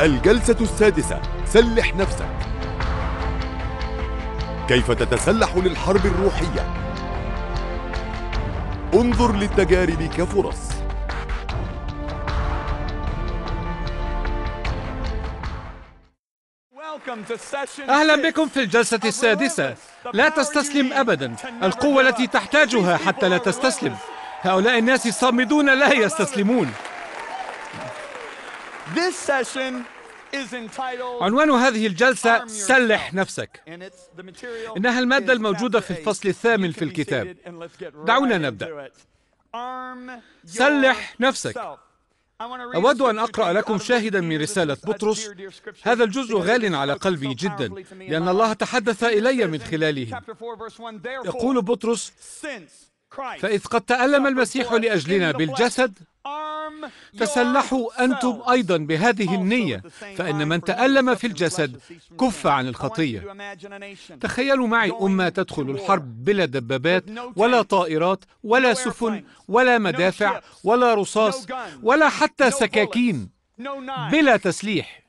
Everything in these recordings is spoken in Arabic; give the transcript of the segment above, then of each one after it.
الجلسة السادسة سلح نفسك كيف تتسلح للحرب الروحية انظر للتجارب كفرص أهلا بكم في الجلسة السادسة لا تستسلم أبدا القوة التي تحتاجها حتى لا تستسلم هؤلاء الناس الصامدون لا يستسلمون عنوان هذه الجلسة سلح نفسك إنها المادة الموجودة في الفصل الثامن في الكتاب دعونا نبدأ سلح نفسك أود أن أقرأ لكم شاهدا من رسالة بطرس هذا الجزء غال على قلبي جدا لأن الله تحدث إلي من خلاله يقول بطرس فإذ قد تألم المسيح لأجلنا بالجسد تسلحوا أنتم أيضا بهذه النية فإن من تألم في الجسد كف عن الخطية تخيلوا معي أمة تدخل الحرب بلا دبابات ولا طائرات ولا سفن ولا مدافع ولا رصاص ولا حتى سكاكين بلا تسليح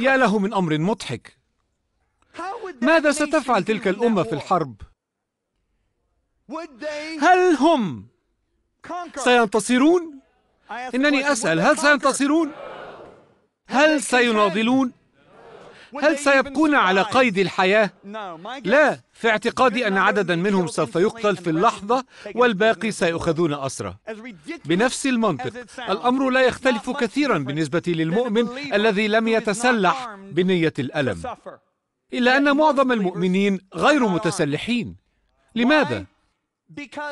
يا له من أمر مضحك ماذا ستفعل تلك الأمة في الحرب؟ هل هم سينتصرون؟ إنني أسأل هل سينتصرون؟ هل سيناضلون؟ هل سيبقون على قيد الحياة؟ لا في اعتقادي أن عددا منهم سوف يقتل في اللحظة والباقي سيؤخذون أسرى بنفس المنطق الأمر لا يختلف كثيرا بالنسبة للمؤمن الذي لم يتسلح بنية الألم إلا أن معظم المؤمنين غير متسلحين لماذا؟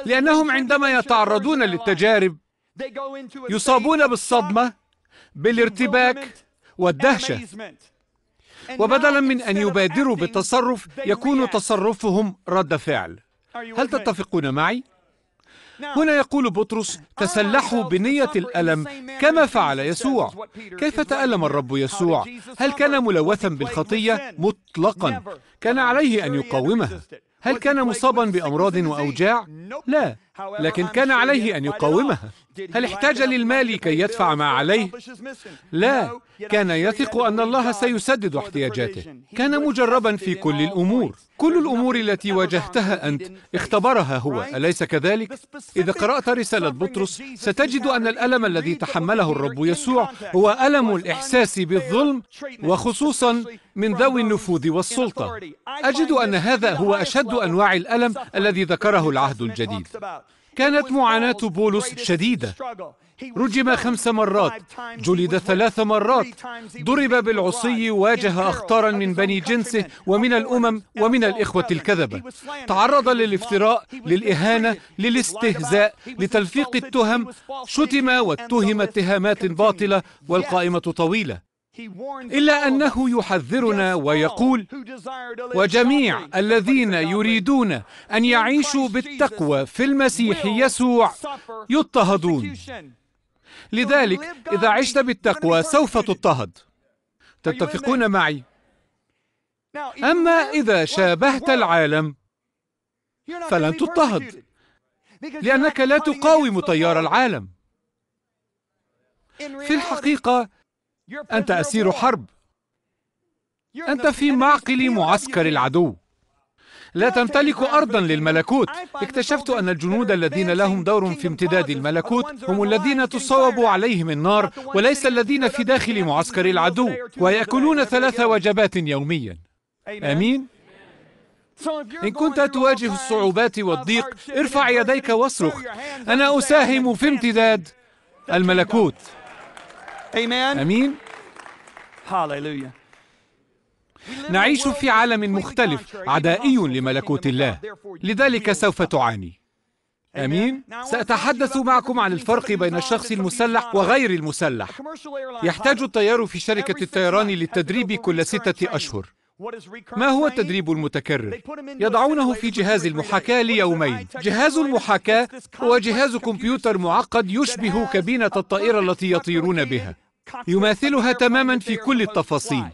لأنهم عندما يتعرضون للتجارب يصابون بالصدمة بالارتباك والدهشة وبدلا من أن يبادروا بالتصرف يكون تصرفهم رد فعل هل تتفقون معي؟ هنا يقول بطرس تسلحوا بنية الألم كما فعل يسوع كيف تألم الرب يسوع؟ هل كان ملوثا بالخطية؟ مطلقا كان عليه أن يقاومها هل كان مصابا بأمراض وأوجاع؟ لا لكن كان عليه أن يقاومها هل احتاج للمال كي يدفع ما عليه؟ لا كان يثق أن الله سيسدد احتياجاته كان مجربا في كل الأمور كل الأمور التي واجهتها أنت اختبرها هو أليس كذلك؟ إذا قرأت رسالة بطرس ستجد أن الألم الذي تحمله الرب يسوع هو ألم الإحساس بالظلم وخصوصا من ذوي النفوذ والسلطة أجد أن هذا هو أشد أنواع الألم الذي ذكره العهد الجديد كانت معاناة بولس شديدة رجم خمس مرات جلد ثلاث مرات ضرب بالعصي واجه أخطارا من بني جنسه ومن الأمم ومن الإخوة الكذبة تعرض للافتراء للإهانة للاستهزاء لتلفيق التهم شتم واتهم اتهامات باطلة والقائمة طويلة إلا أنه يحذرنا ويقول وجميع الذين يريدون أن يعيشوا بالتقوى في المسيح يسوع يضطهدون لذلك إذا عشت بالتقوى سوف تضطهد تتفقون معي أما إذا شابهت العالم فلن تضطهد لأنك لا تقاوم تيار العالم في الحقيقة أنت أسير حرب أنت في معقل معسكر العدو لا تمتلك أرضا للملكوت اكتشفت أن الجنود الذين لهم دور في امتداد الملكوت هم الذين تصوب عليهم النار وليس الذين في داخل معسكر العدو ويأكلون ثلاث وجبات يوميا أمين؟ إن كنت تواجه الصعوبات والضيق ارفع يديك واصرخ أنا أساهم في امتداد الملكوت Amen. Amen. Hallelujah. نعيش في عالم مختلف عدائي لملكوت الله لذلك سوف تعاني امين ساتحدث معكم عن الفرق بين الشخص المسلح وغير المسلح يحتاج الطيار في شركه الطيران للتدريب كل سته اشهر ما هو التدريب المتكرر؟ يضعونه في جهاز المحاكاة ليومين جهاز المحاكاة هو جهاز كمبيوتر معقد يشبه كابينة الطائرة التي يطيرون بها يماثلها تماما في كل التفاصيل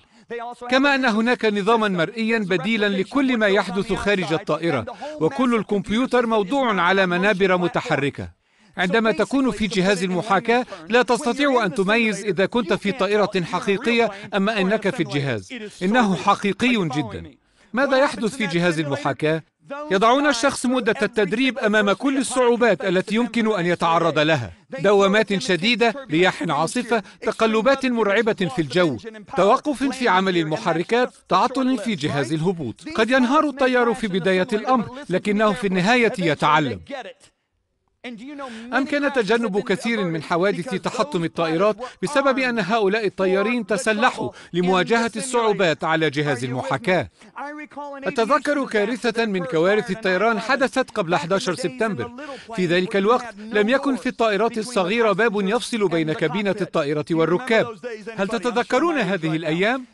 كما ان هناك نظاما مرئيا بديلا لكل ما يحدث خارج الطائره وكل الكمبيوتر موضوع على منابر متحركه عندما تكون في جهاز المحاكاة لا تستطيع أن تميز إذا كنت في طائرة حقيقية أم أنك في الجهاز إنه حقيقي جدا ماذا يحدث في جهاز المحاكاة؟ يضعون الشخص مدة التدريب أمام كل الصعوبات التي يمكن أن يتعرض لها دوامات شديدة، رياح عاصفة، تقلبات مرعبة في الجو توقف في عمل المحركات، تعطل في جهاز الهبوط قد ينهار الطيار في بداية الأمر لكنه في النهاية يتعلم أمكن تجنب كثير من حوادث تحطم الطائرات بسبب أن هؤلاء الطيارين تسلحوا لمواجهة الصعوبات على جهاز المحاكاة أتذكر كارثة من كوارث الطيران حدثت قبل 11 سبتمبر في ذلك الوقت لم يكن في الطائرات الصغيرة باب يفصل بين كابينة الطائرة والركاب هل تتذكرون هذه الأيام؟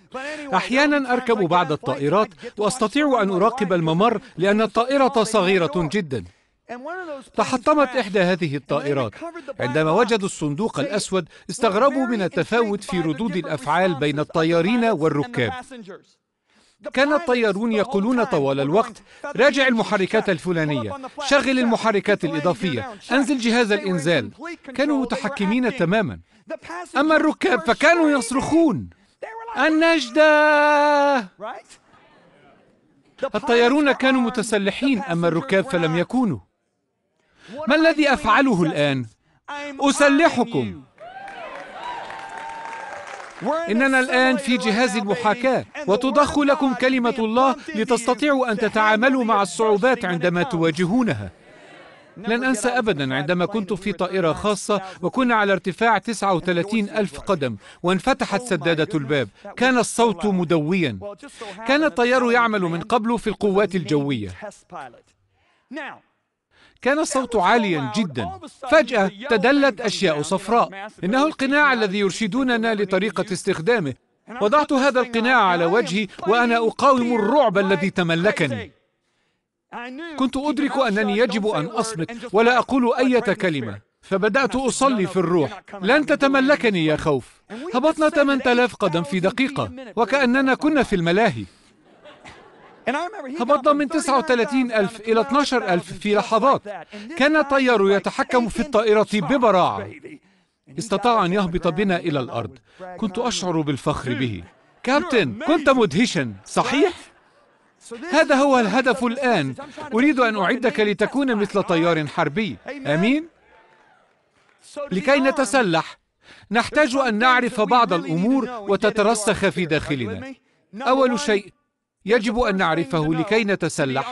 أحيانا أركب بعض الطائرات وأستطيع أن أراقب الممر لأن الطائرة صغيرة جداً تحطمت إحدى هذه الطائرات عندما وجدوا الصندوق الأسود استغربوا من التفاوت في ردود الأفعال بين الطيارين والركاب كان الطيارون يقولون طوال الوقت راجع المحركات الفلانية شغل المحركات الإضافية أنزل جهاز الإنزال كانوا متحكمين تماما أما الركاب فكانوا يصرخون النجدة الطيارون كانوا متسلحين أما الركاب فلم يكونوا ما الذي أفعله الآن؟ أسلحكم إننا الآن في جهاز المحاكاة وتضخ لكم كلمة الله لتستطيعوا أن تتعاملوا مع الصعوبات عندما تواجهونها لن أنسى أبدا عندما كنت في طائرة خاصة وكنا على ارتفاع 39 ألف قدم وانفتحت سدادة الباب كان الصوت مدويا كان الطيار يعمل من قبل في القوات الجوية كان الصوت عاليا جدا فجأة تدلت أشياء صفراء إنه القناع الذي يرشدوننا لطريقة استخدامه وضعت هذا القناع على وجهي وأنا أقاوم الرعب الذي تملكني كنت أدرك أنني يجب أن أصمت ولا أقول أية كلمة فبدأت أصلي في الروح لن تتملكني يا خوف هبطنا 8000 قدم في دقيقة وكأننا كنا في الملاهي هبطنا من 39 ألف إلى 12 ألف في لحظات كان الطيار يتحكم في الطائرة ببراعة استطاع أن يهبط بنا إلى الأرض كنت أشعر بالفخر به كابتن كنت مدهشا صحيح؟ هذا هو الهدف الآن أريد أن أعدك لتكون مثل طيار حربي أمين؟ لكي نتسلح نحتاج أن نعرف بعض الأمور وتترسخ في داخلنا أول شيء يجب أن نعرفه لكي نتسلح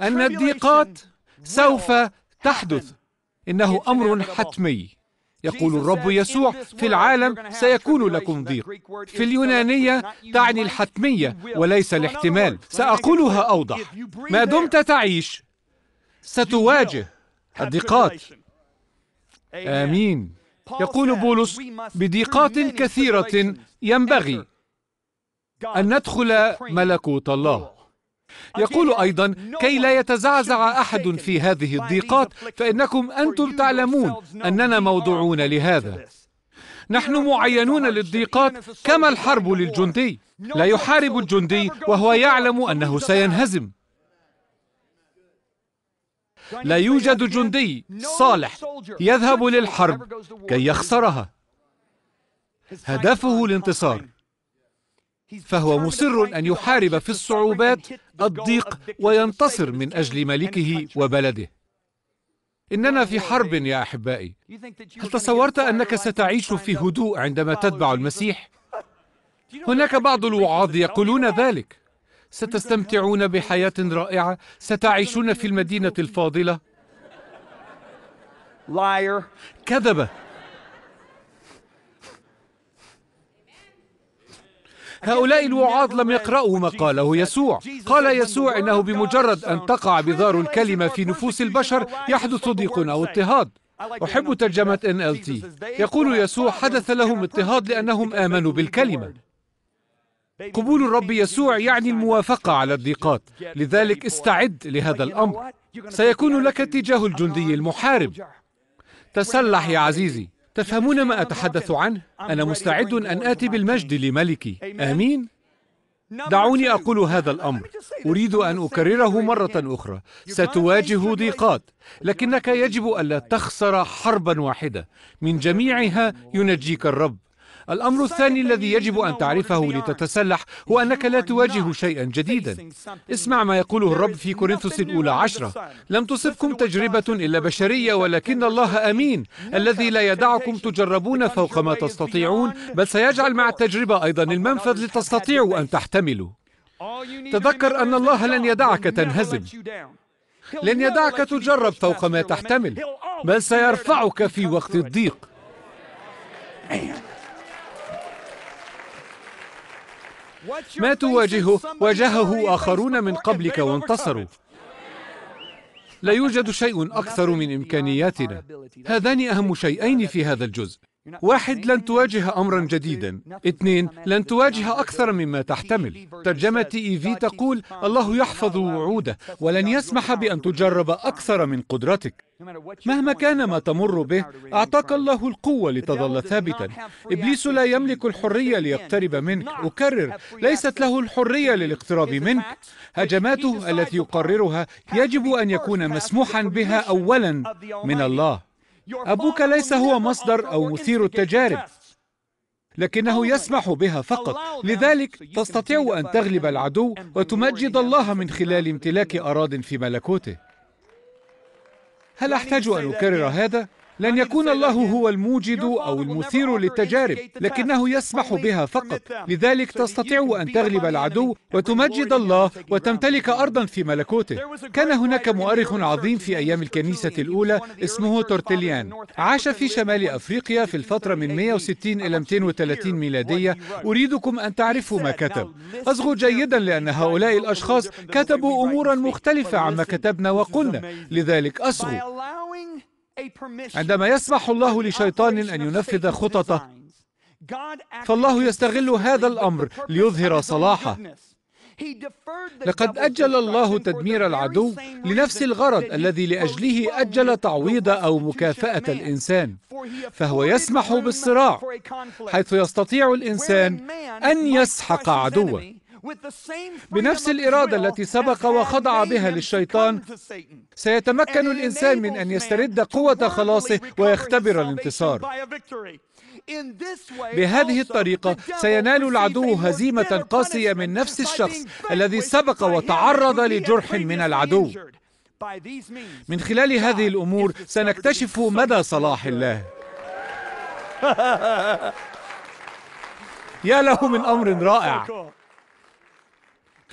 أن الضيقات سوف تحدث إنه أمر حتمي يقول الرب يسوع في العالم سيكون لكم ضيق في اليونانية تعني الحتمية وليس الاحتمال سأقولها أوضح ما دمت تعيش ستواجه الضيقات آمين يقول بولس بضيقات كثيرة ينبغي أن ندخل ملكوت الله يقول أيضا كي لا يتزعزع أحد في هذه الضيقات فإنكم أنتم تعلمون أننا موضوعون لهذا نحن معينون للضيقات كما الحرب للجندي لا يحارب الجندي وهو يعلم أنه سينهزم لا يوجد جندي صالح يذهب للحرب كي يخسرها هدفه الانتصار فهو مصر أن يحارب في الصعوبات الضيق وينتصر من أجل ملكه وبلده إننا في حرب يا أحبائي هل تصورت أنك ستعيش في هدوء عندما تتبع المسيح؟ هناك بعض الوعاظ يقولون ذلك ستستمتعون بحياة رائعة ستعيشون في المدينة الفاضلة كذبة هؤلاء الوعاظ لم يقرأوا ما قاله يسوع قال يسوع إنه بمجرد أن تقع بذار الكلمة في نفوس البشر يحدث ضيق أو اضطهاد أحب ترجمة NLT يقول يسوع حدث لهم اضطهاد لأنهم آمنوا بالكلمة قبول الرب يسوع يعني الموافقة على الضيقات لذلك استعد لهذا الأمر سيكون لك اتجاه الجندي المحارب تسلح يا عزيزي تفهمون ما أتحدث عنه؟ أنا مستعد أن آتي بالمجد لملكي آمين نعم، دعوني أقول هذا الأمر أريد أن أكرره مرة أخرى ستواجه ضيقات لكنك يجب ألا تخسر حربا واحدة من جميعها ينجيك الرب الأمر الثاني الذي يجب أن تعرفه لتتسلح هو أنك لا تواجه شيئا جديدا اسمع ما يقوله الرب في كورنثوس الأولى عشرة لم تصبكم تجربة إلا بشرية ولكن الله أمين الذي لا يدعكم تجربون فوق ما تستطيعون بل سيجعل مع التجربة أيضا المنفذ لتستطيعوا أن تحتملوا تذكر أن الله لن يدعك تنهزم لن يدعك تجرب فوق ما تحتمل بل سيرفعك في وقت الضيق ما تواجهه واجهه آخرون من قبلك وانتصروا لا يوجد شيء أكثر من إمكانياتنا هذان أهم شيئين في هذا الجزء واحد لن تواجه امرا جديدا اثنين لن تواجه اكثر مما تحتمل ترجمه ايفي تقول الله يحفظ وعوده ولن يسمح بان تجرب اكثر من قدرتك مهما كان ما تمر به اعطاك الله القوه لتظل ثابتا ابليس لا يملك الحريه ليقترب منك اكرر ليست له الحريه للاقتراب منك هجماته التي يقررها يجب ان يكون مسموحا بها اولا من الله ابوك ليس هو مصدر او مثير التجارب لكنه يسمح بها فقط لذلك تستطيع ان تغلب العدو وتمجد الله من خلال امتلاك اراض في ملكوته هل احتاج ان اكرر هذا لن يكون الله هو الموجد أو المثير للتجارب لكنه يسمح بها فقط لذلك تستطيع أن تغلب العدو وتمجد الله وتمتلك أرضا في ملكوته كان هناك مؤرخ عظيم في أيام الكنيسة الأولى اسمه تورتليان عاش في شمال أفريقيا في الفترة من 160 إلى 230 ميلادية أريدكم أن تعرفوا ما كتب أصغوا جيدا لأن هؤلاء الأشخاص كتبوا أمورا مختلفة عما كتبنا وقلنا لذلك أصغوا عندما يسمح الله لشيطان أن ينفذ خططه فالله يستغل هذا الأمر ليظهر صلاحه لقد أجل الله تدمير العدو لنفس الغرض الذي لأجله أجل تعويض أو مكافأة الإنسان فهو يسمح بالصراع حيث يستطيع الإنسان أن يسحق عدوه بنفس الإرادة التي سبق وخضع بها للشيطان سيتمكن الإنسان من أن يسترد قوة خلاصه ويختبر الانتصار بهذه الطريقة سينال العدو هزيمة قاسية من نفس الشخص الذي سبق وتعرض لجرح من العدو من خلال هذه الأمور سنكتشف مدى صلاح الله يا له من أمر رائع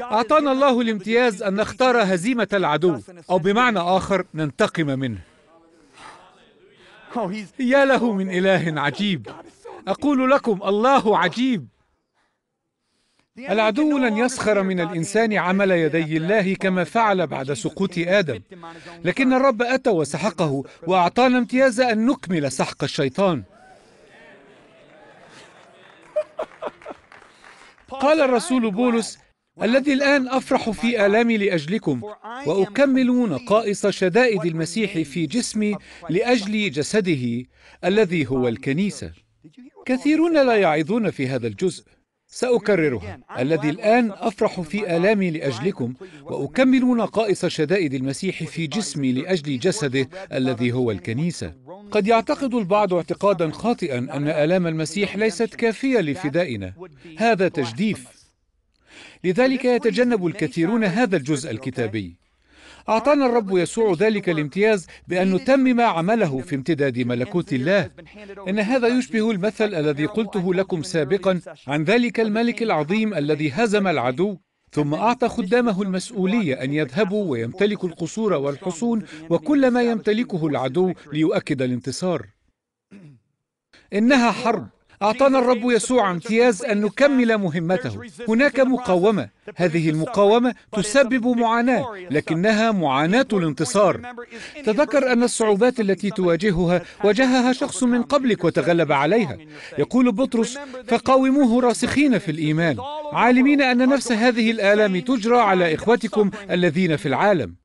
أعطانا الله الامتياز أن نختار هزيمة العدو أو بمعنى آخر ننتقم منه يا له من إله عجيب أقول لكم الله عجيب العدو لن يسخر من الإنسان عمل يدي الله كما فعل بعد سقوط آدم لكن الرب أتى وسحقه وأعطانا امتياز أن نكمل سحق الشيطان قال الرسول بولس الذي الآن أفرح في آلامي لأجلكم وأكمل نقائص شدائد المسيح في جسمي لأجل جسده الذي هو الكنيسة كثيرون لا يعظون في هذا الجزء سأكررها الذي الآن أفرح في آلامي لأجلكم وأكمل نقائص شدائد المسيح في جسمي لأجل جسده الذي هو الكنيسة قد يعتقد البعض اعتقادا خاطئا أن آلام المسيح ليست كافية لفدائنا هذا تجديف لذلك يتجنب الكثيرون هذا الجزء الكتابي أعطانا الرب يسوع ذلك الامتياز بأن نتمم عمله في امتداد ملكوت الله إن هذا يشبه المثل الذي قلته لكم سابقا عن ذلك الملك العظيم الذي هزم العدو ثم أعطى خدامه المسؤولية أن يذهبوا ويمتلكوا القصور والحصون وكل ما يمتلكه العدو ليؤكد الانتصار إنها حرب أعطانا الرب يسوع امتياز أن نكمل مهمته هناك مقاومة هذه المقاومة تسبب معاناة لكنها معاناة الانتصار تذكر أن الصعوبات التي تواجهها واجهها شخص من قبلك وتغلب عليها يقول بطرس فقاوموه راسخين في الإيمان عالمين أن نفس هذه الآلام تجرى على إخوتكم الذين في العالم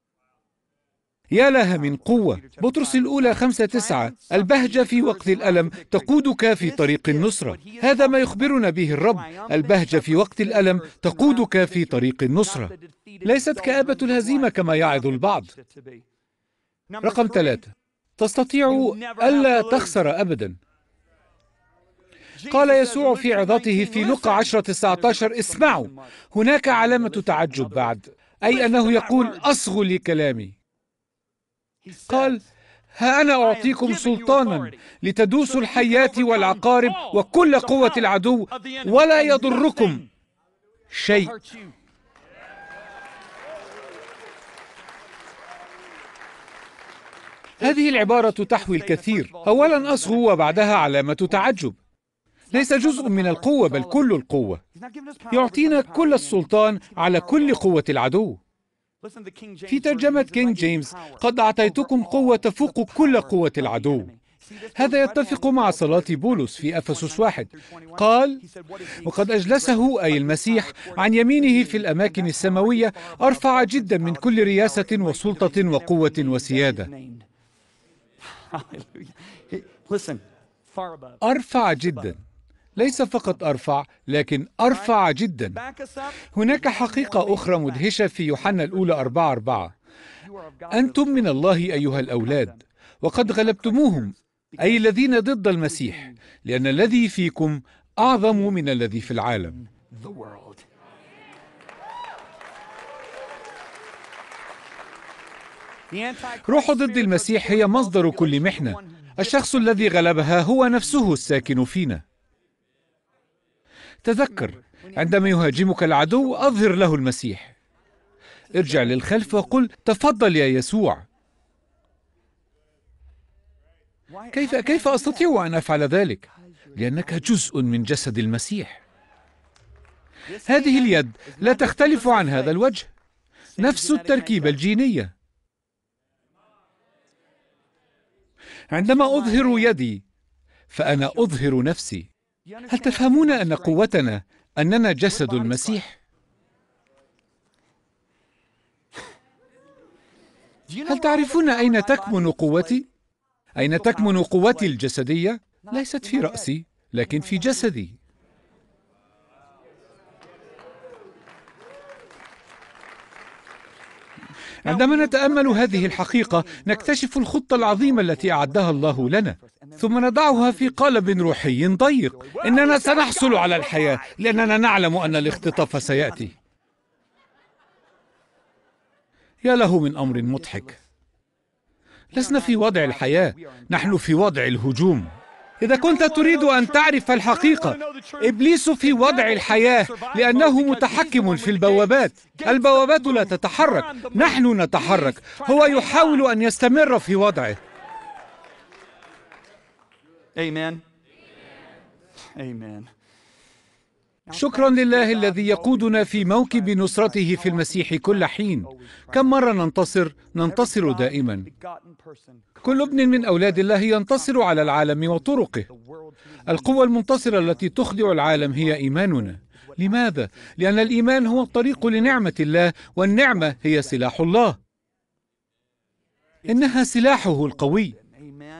يا لها من قوة بطرس الأولى خمسة تسعة البهجة في وقت الألم تقودك في طريق النصرة هذا ما يخبرنا به الرب البهجة في وقت الألم تقودك في طريق النصرة ليست كآبة الهزيمة كما يعظ البعض رقم ثلاثة تستطيع ألا تخسر أبدا قال يسوع في عظته في لقا 10 19 اسمعوا هناك علامة تعجب بعد أي أنه يقول أصغوا لكلامي قال ها أنا أعطيكم سلطانا لتدوسوا الحياة والعقارب وكل قوة العدو ولا يضركم شيء هذه العبارة تحوي الكثير أولا أصغو وبعدها علامة تعجب ليس جزء من القوة بل كل القوة يعطينا كل السلطان على كل قوة العدو في ترجمة كينج جيمس قد أعطيتكم قوة تفوق كل قوة العدو هذا يتفق مع صلاة بولس في أفسس واحد قال وقد أجلسه أي المسيح عن يمينه في الأماكن السماوية أرفع جدا من كل رياسة وسلطة وقوة وسيادة أرفع جدا ليس فقط أرفع لكن أرفع جدا هناك حقيقة أخرى مدهشة في يوحنا الأولى أربعة أربعة أنتم من الله أيها الأولاد وقد غلبتموهم أي الذين ضد المسيح لأن الذي فيكم أعظم من الذي في العالم روح ضد المسيح هي مصدر كل محنة الشخص الذي غلبها هو نفسه الساكن فينا تذكر عندما يهاجمك العدو أظهر له المسيح ارجع للخلف وقل تفضل يا يسوع كيف كيف أستطيع أن أفعل ذلك؟ لأنك جزء من جسد المسيح هذه اليد لا تختلف عن هذا الوجه نفس التركيبة الجينية عندما أظهر يدي فأنا أظهر نفسي هل تفهمون ان قوتنا اننا جسد المسيح هل تعرفون اين تكمن قوتي اين تكمن قوتي الجسديه ليست في راسي لكن في جسدي عندما نتامل هذه الحقيقه نكتشف الخطه العظيمه التي اعدها الله لنا ثم نضعها في قالب روحي ضيق اننا سنحصل على الحياه لاننا نعلم ان الاختطاف سياتي يا له من امر مضحك لسنا في وضع الحياه نحن في وضع الهجوم إذا كنت تريد أن تعرف الحقيقة إبليس في وضع الحياة لأنه متحكم في البوابات البوابات لا تتحرك نحن نتحرك هو يحاول أن يستمر في وضعه Amen. Amen. شكرا لله الذي يقودنا في موكب نصرته في المسيح كل حين كم مره ننتصر ننتصر دائما كل ابن من اولاد الله ينتصر على العالم وطرقه القوه المنتصره التي تخضع العالم هي ايماننا لماذا لان الايمان هو الطريق لنعمه الله والنعمه هي سلاح الله انها سلاحه القوي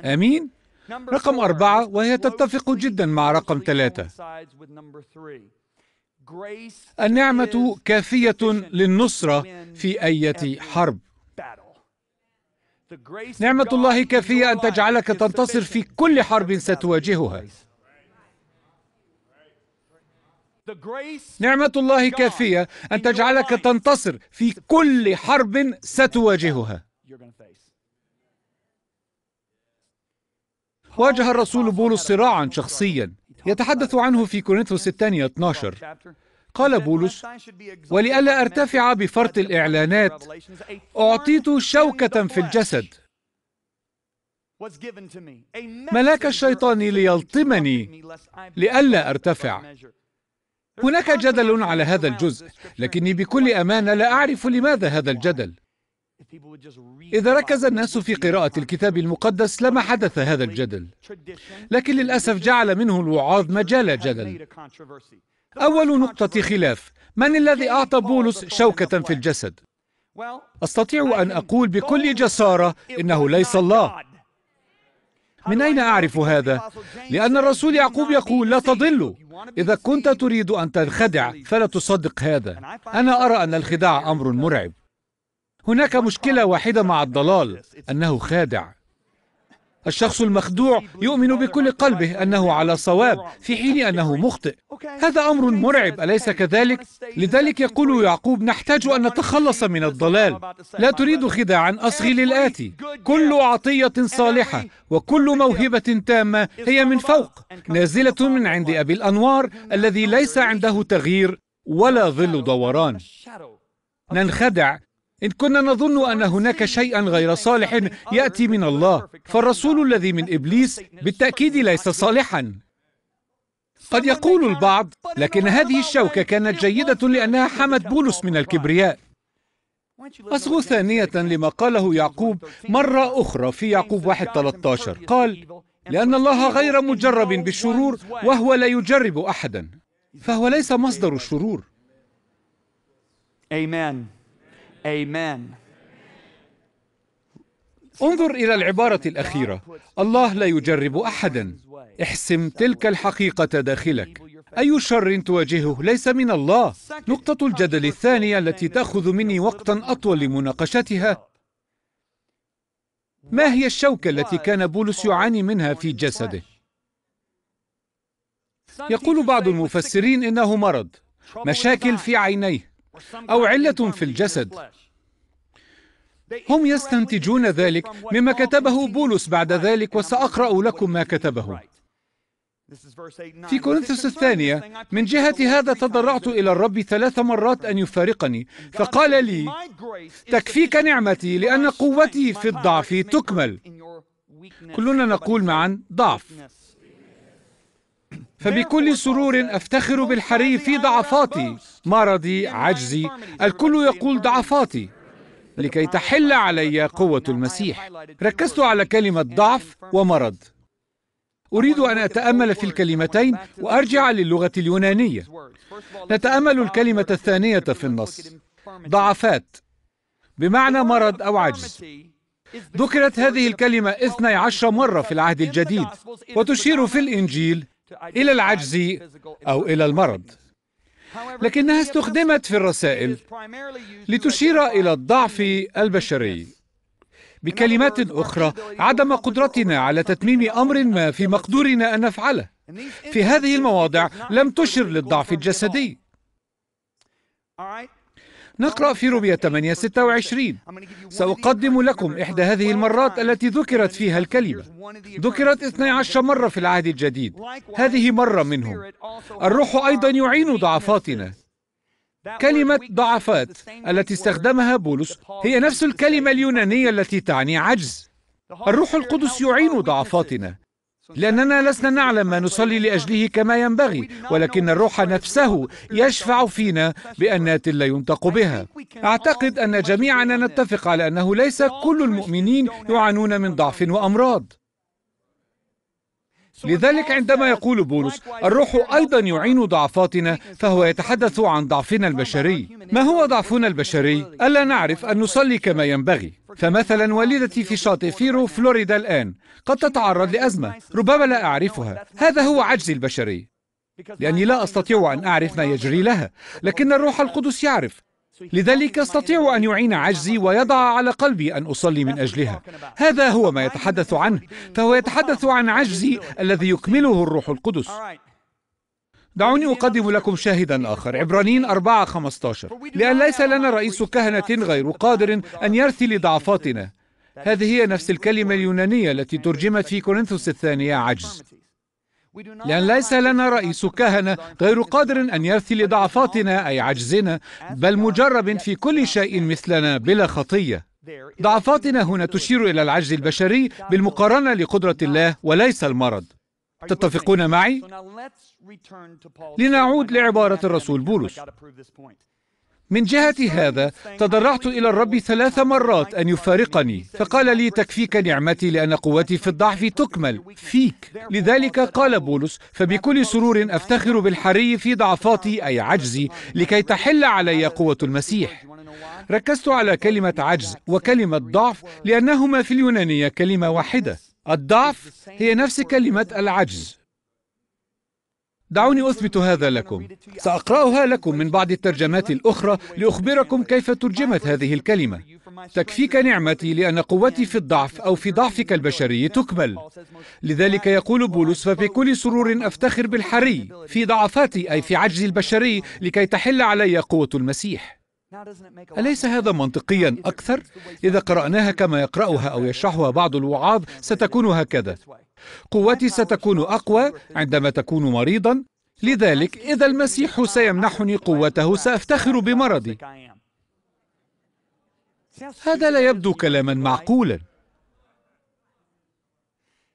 امين رقم أربعة وهي تتفق جدا مع رقم ثلاثة النعمة كافية للنصرة في أي حرب نعمة الله كافية أن تجعلك تنتصر في كل حرب ستواجهها نعمة الله كافية أن تجعلك تنتصر في كل حرب ستواجهها واجه الرسول بولس صراعا شخصيا يتحدث عنه في كورنثوس الثانية 12 قال بولس ولئلا ارتفع بفرط الاعلانات اعطيت شوكه في الجسد ملاك الشيطان ليلطمني لئلا ارتفع هناك جدل على هذا الجزء لكني بكل امانه لا اعرف لماذا هذا الجدل إذا ركز الناس في قراءة الكتاب المقدس لما حدث هذا الجدل، لكن للأسف جعل منه الوعاظ مجال جدل. أول نقطة خلاف، من الذي أعطى بولس شوكة في الجسد؟ أستطيع أن أقول بكل جسارة إنه ليس الله. من أين أعرف هذا؟ لأن الرسول يعقوب يقول لا تضلوا إذا كنت تريد أن تنخدع فلا تصدق هذا أنا أرى أن الخداع أمر مرعب هناك مشكلة واحدة مع الضلال أنه خادع الشخص المخدوع يؤمن بكل قلبه أنه على صواب في حين أنه مخطئ هذا أمر مرعب أليس كذلك؟ لذلك يقول يعقوب نحتاج أن نتخلص من الضلال لا تريد خداعا أصغي للآتي كل عطية صالحة وكل موهبة تامة هي من فوق نازلة من عند أبي الأنوار الذي ليس عنده تغيير ولا ظل دوران ننخدع إن كنا نظن أن هناك شيئا غير صالح يأتي من الله فالرسول الذي من إبليس بالتأكيد ليس صالحا قد يقول البعض لكن هذه الشوكة كانت جيدة لأنها حمت بولس من الكبرياء أصغوا ثانية لما قاله يعقوب مرة أخرى في يعقوب 1.13 قال لأن الله غير مجرب بالشرور وهو لا يجرب أحدا فهو ليس مصدر الشرور آمين Amen. انظر إلى العبارة الأخيرة الله لا يجرب أحدا احسم تلك الحقيقة داخلك أي شر تواجهه ليس من الله نقطة الجدل الثانية التي تأخذ مني وقتا أطول لمناقشتها ما هي الشوكة التي كان بولس يعاني منها في جسده؟ يقول بعض المفسرين إنه مرض مشاكل في عينيه أو علة في الجسد هم يستنتجون ذلك مما كتبه بولس بعد ذلك وسأقرأ لكم ما كتبه في كورنثوس الثانية من جهة هذا تضرعت إلى الرب ثلاث مرات أن يفارقني فقال لي تكفيك نعمتي لأن قوتي في الضعف تكمل كلنا نقول معا ضعف فبكل سرور أفتخر بالحري في ضعفاتي مرضي عجزي الكل يقول ضعفاتي لكي تحل علي قوة المسيح ركزت على كلمة ضعف ومرض أريد أن أتأمل في الكلمتين وأرجع للغة اليونانية نتأمل الكلمة الثانية في النص ضعفات بمعنى مرض أو عجز ذكرت هذه الكلمة 12 مرة في العهد الجديد وتشير في الإنجيل إلى العجز أو إلى المرض لكنها استخدمت في الرسائل لتشير إلى الضعف البشري بكلمات أخرى عدم قدرتنا على تتميم أمر ما في مقدورنا أن نفعله في هذه المواضع لم تشر للضعف الجسدي نقرأ في رؤية 8 26 سأقدم لكم إحدى هذه المرات التي ذكرت فيها الكلمة ذكرت 12 مرة في العهد الجديد هذه مرة منهم الروح أيضا يعين ضعفاتنا كلمة ضعفات التي استخدمها بولس هي نفس الكلمة اليونانية التي تعني عجز الروح القدس يعين ضعفاتنا لأننا لسنا نعلم ما نصلي لأجله كما ينبغي ولكن الروح نفسه يشفع فينا بأنات لا ينطق بها أعتقد أن جميعنا نتفق على أنه ليس كل المؤمنين يعانون من ضعف وأمراض لذلك عندما يقول بولس الروح أيضا يعين ضعفاتنا فهو يتحدث عن ضعفنا البشري ما هو ضعفنا البشري؟ ألا نعرف أن نصلي كما ينبغي فمثلا والدتي في شاطئ فيرو فلوريدا الآن قد تتعرض لأزمة ربما لا أعرفها هذا هو عجزي البشري لأني لا أستطيع أن أعرف ما يجري لها لكن الروح القدس يعرف لذلك يستطيع أن يعين عجزي ويضع على قلبي أن أصلي من أجلها هذا هو ما يتحدث عنه فهو يتحدث عن عجزي الذي يكمله الروح القدس دعوني أقدم لكم شاهدا آخر عبرانيين 4 15 لأن ليس لنا رئيس كهنة غير قادر أن يرثي لضعفاتنا هذه هي نفس الكلمة اليونانية التي ترجمت في كورنثوس الثانية عجز لأن ليس لنا رئيس كهنة غير قادر أن يرثي لضعفاتنا أي عجزنا بل مجرب في كل شيء مثلنا بلا خطية ضعفاتنا هنا تشير إلى العجز البشري بالمقارنة لقدرة الله وليس المرض تتفقون معي؟ لنعود لعبارة الرسول بولس من جهة هذا تضرعت إلى الرب ثلاث مرات أن يفارقني فقال لي تكفيك نعمتي لأن قوتي في الضعف تكمل فيك لذلك قال بولس فبكل سرور أفتخر بالحري في ضعفاتي أي عجزي لكي تحل علي قوة المسيح ركزت على كلمة عجز وكلمة ضعف لأنهما في اليونانية كلمة واحدة الضعف هي نفس كلمة العجز دعوني أثبت هذا لكم سأقرأها لكم من بعض الترجمات الأخرى لأخبركم كيف ترجمت هذه الكلمة تكفيك نعمتي لأن قوتي في الضعف أو في ضعفك البشري تكمل لذلك يقول بولس فبكل سرور أفتخر بالحري في ضعفاتي أي في عجزي البشري لكي تحل علي قوة المسيح أليس هذا منطقيا أكثر؟ إذا قرأناها كما يقرأها أو يشرحها بعض الوعاظ ستكون هكذا قوتي ستكون اقوى عندما تكون مريضا لذلك اذا المسيح سيمنحني قوته سافتخر بمرضي هذا لا يبدو كلاما معقولا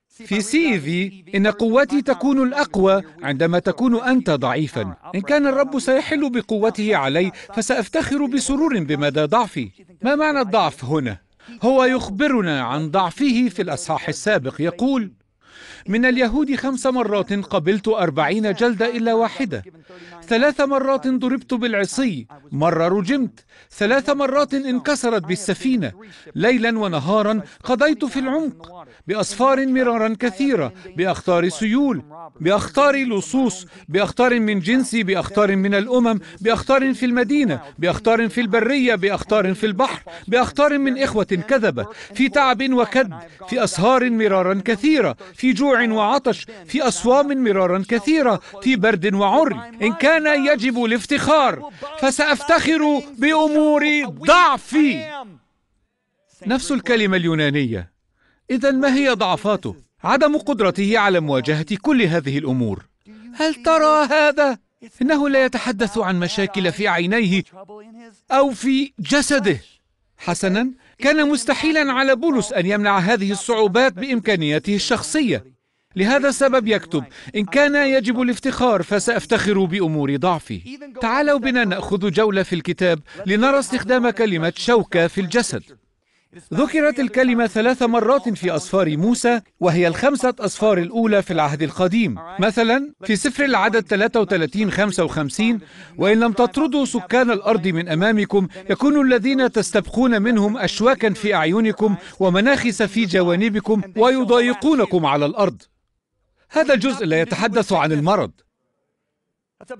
في سي في إن قوتي تكون الأقوى عندما تكون أنت ضعيفا إن كان الرب سيحل بقوته علي فسأفتخر بسرور بمدى ضعفي ما معنى الضعف هنا؟ هو يخبرنا عن ضعفه في الأصحاح السابق يقول من اليهود خمس مرات قبلت أربعين جلدة إلا واحدة ثلاث مرات ضربت بالعصي مرة رجمت ثلاث مرات انكسرت بالسفينة ليلا ونهارا قضيت في العمق باصفار مرارا كثيرة بأخطار سيول بأخطار لصوص بأخطار من جنسي بأخطار من الأمم بأخطار في المدينة بأخطار في البرية بأخطار في البحر بأخطار من إخوة كذبة في تعب وكد في أسهار مرارا كثيرة في جوع وعطش في اصوام مرارا كثيرة في برد وعري إن كان يجب الافتخار فسأفتخر بأمور ضعفي نفس الكلمة اليونانية إذا ما هي ضعفاته؟ عدم قدرته على مواجهة كل هذه الأمور هل ترى هذا؟ إنه لا يتحدث عن مشاكل في عينيه أو في جسده حسنا كان مستحيلا على بولس أن يمنع هذه الصعوبات بإمكانياته الشخصية لهذا السبب يكتب إن كان يجب الافتخار فسأفتخر بأمور ضعفي تعالوا بنا نأخذ جولة في الكتاب لنرى استخدام كلمة شوكة في الجسد ذكرت الكلمة ثلاث مرات في أسفار موسى وهي الخمسة أسفار الأولى في العهد القديم مثلا في سفر العدد 33 55 وإن لم تطردوا سكان الأرض من أمامكم يكون الذين تستبقون منهم أشواكا في أعينكم ومناخس في جوانبكم ويضايقونكم على الأرض هذا الجزء لا يتحدث عن المرض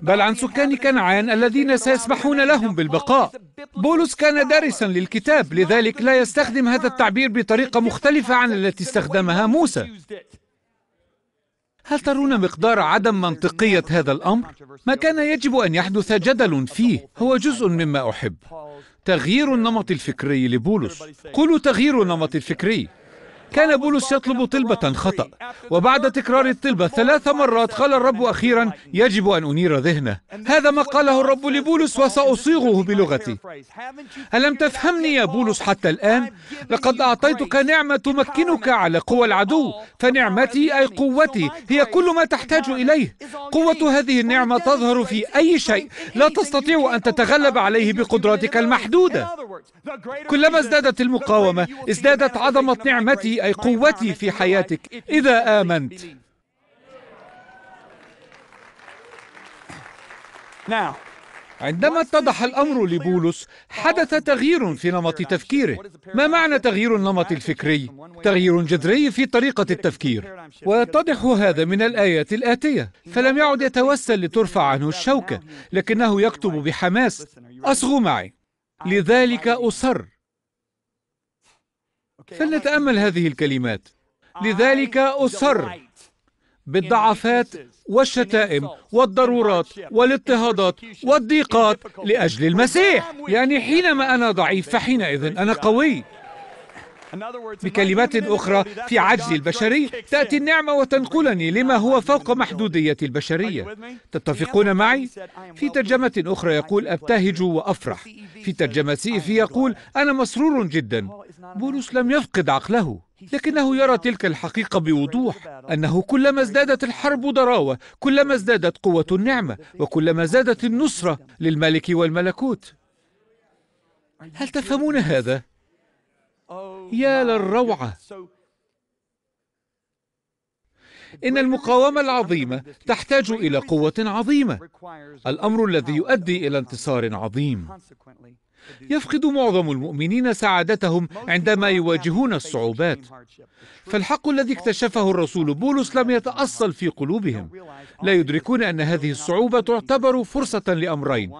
بل عن سكان كنعان الذين سيسمحون لهم بالبقاء بولس كان دارسا للكتاب لذلك لا يستخدم هذا التعبير بطريقة مختلفة عن التي استخدمها موسى هل ترون مقدار عدم منطقية هذا الأمر؟ ما كان يجب أن يحدث جدل فيه هو جزء مما أحب تغيير النمط الفكري لبولس قولوا تغيير النمط الفكري كان بولس يطلب طلبة خطأ وبعد تكرار الطلبة ثلاث مرات قال الرب أخيرا يجب أن أنير ذهنه هذا ما قاله الرب لبولس وسأصيغه بلغتي ألم تفهمني يا بولس حتى الآن؟ لقد أعطيتك نعمة تمكنك على قوى العدو فنعمتي أي قوتي هي كل ما تحتاج إليه قوة هذه النعمة تظهر في أي شيء لا تستطيع أن تتغلب عليه بقدراتك المحدودة كلما ازدادت المقاومة ازدادت عظمة نعمتي أي قوتي في حياتك إذا آمنت عندما اتضح الأمر لبولس حدث تغيير في نمط تفكيره ما معنى تغيير النمط الفكري؟ تغيير جذري في طريقة التفكير ويتضح هذا من الآيات الآتية فلم يعد يتوسل لترفع عنه الشوكة لكنه يكتب بحماس أصغوا معي لذلك أصر فلنتأمل هذه الكلمات لذلك أصر بالضعفات والشتائم والضرورات والاضطهادات والضيقات لأجل المسيح يعني حينما أنا ضعيف فحينئذ أنا قوي بكلمات أخرى في عجز البشري تأتي النعمة وتنقلني لما هو فوق محدودية البشرية تتفقون معي؟ في ترجمة أخرى يقول أبتهج وأفرح e في ترجمة سيفي e يقول أنا مسرور جدا بولس لم يفقد عقله لكنه يرى تلك الحقيقة بوضوح أنه كلما ازدادت الحرب ضراوة كلما ازدادت قوة النعمة وكلما زادت النصرة للملك والملكوت هل تفهمون هذا؟ يا للروعة إن المقاومة العظيمة تحتاج إلى قوة عظيمة الأمر الذي يؤدي إلى انتصار عظيم يفقد معظم المؤمنين سعادتهم عندما يواجهون الصعوبات فالحق الذي اكتشفه الرسول بولس لم يتأصل في قلوبهم لا يدركون أن هذه الصعوبة تعتبر فرصة لأمرين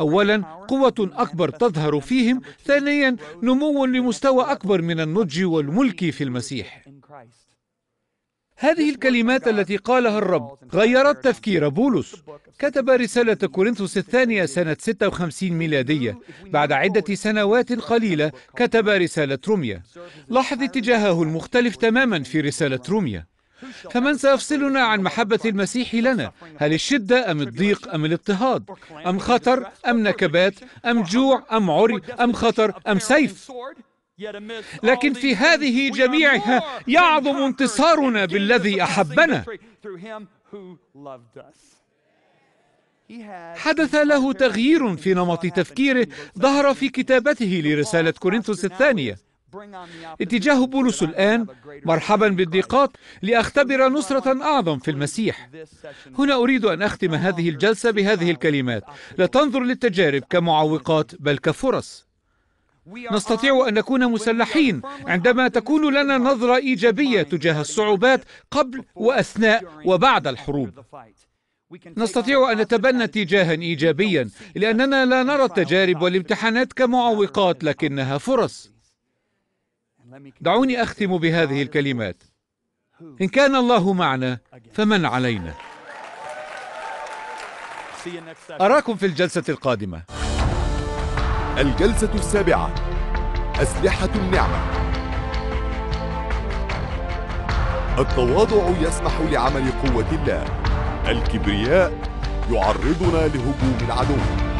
أولا قوة أكبر تظهر فيهم ثانيا نمو لمستوى أكبر من النضج والملك في المسيح هذه الكلمات التي قالها الرب غيرت تفكير بولس كتب رسالة كورنثوس الثانية سنة 56 ميلادية بعد عدة سنوات قليلة كتب رسالة روميا لاحظ اتجاهه المختلف تماما في رسالة روميا فمن سيفصلنا عن محبة المسيح لنا هل الشدة أم الضيق أم الاضطهاد أم خطر أم نكبات أم جوع أم عري أم خطر أم سيف لكن في هذه جميعها يعظم انتصارنا بالذي أحبنا حدث له تغيير في نمط تفكيره ظهر في كتابته لرسالة كورنثوس الثانية اتجاه بولس الآن مرحبا بالضيقات لأختبر نصرة أعظم في المسيح هنا أريد أن أختم هذه الجلسة بهذه الكلمات لا تنظر للتجارب كمعوقات بل كفرص نستطيع أن نكون مسلحين عندما تكون لنا نظرة إيجابية تجاه الصعوبات قبل وأثناء وبعد الحروب نستطيع أن نتبنى اتجاها إيجابيا لأننا لا نرى التجارب والامتحانات كمعوقات لكنها فرص دعوني اختم بهذه الكلمات ان كان الله معنا فمن علينا اراكم في الجلسه القادمه الجلسه السابعه اسلحه النعمه التواضع يسمح لعمل قوه الله الكبرياء يعرضنا لهجوم العدو